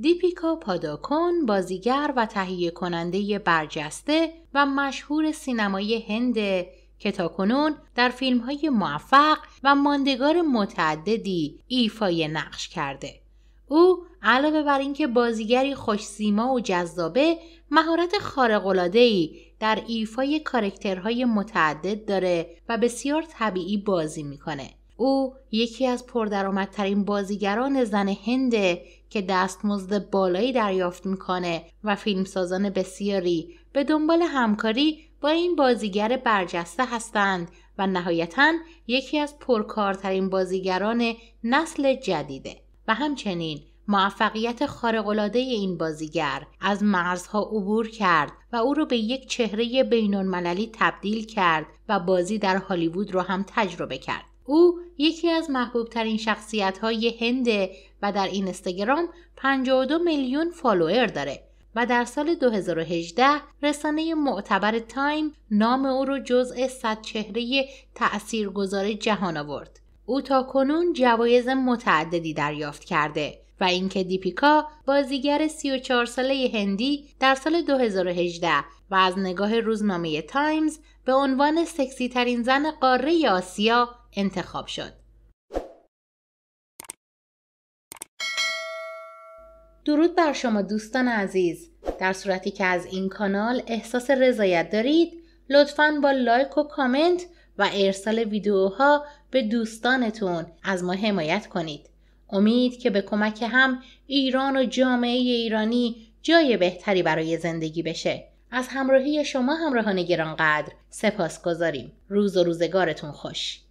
دیپیکا پاداکون بازیگر و تهیه کننده برجسته و مشهور سینمای هند که تاکنون در فیلم های موفق و ماندگار متعددی ایفای نقش کرده. او علاوه بر اینکه بازیگری سیما و جذابه مهارت خارق‌العاده‌ای در ایفای کارکترهای متعدد داره و بسیار طبیعی بازی میکنه. او یکی از پردرآمدترین بازیگران زن هنده که دستمزد بالایی دریافت میکنه و فیلمسازان بسیاری به دنبال همکاری با این بازیگر برجسته هستند و نهایتا یکی از پرکارترین بازیگران نسل جدیده و همچنین موفقیت خارق‌العاده این بازیگر از مرزها عبور کرد و او را به یک چهره بین‌المللی تبدیل کرد و بازی در هالیوود را هم تجربه کرد. او یکی از محبوبترین شخصیت های هنده و در اینستاگرام 52 میلیون فالوئر داره و در سال 2018 رسانه معتبر تایم نام او را جزء 100 چهره تاثیرگذار جهان آورد. او تا کنون جوایز متعددی دریافت کرده و اینکه دیپیکا بازیگر 34 ساله هندی در سال 2018 و از نگاه روزنامه تایمز به عنوان سکسی ترین زن قاره آسیا انتخاب شد. درود بر شما دوستان عزیز. در صورتی که از این کانال احساس رضایت دارید، لطفاً با لایک و کامنت و ارسال ویدیوها به دوستانتون از ما حمایت کنید. امید که به کمک هم ایران و جامعه ایرانی جای بهتری برای زندگی بشه. از همراهی شما همراهان گرانقدر سپاس گذاریم. روز و روزگارتون خوش.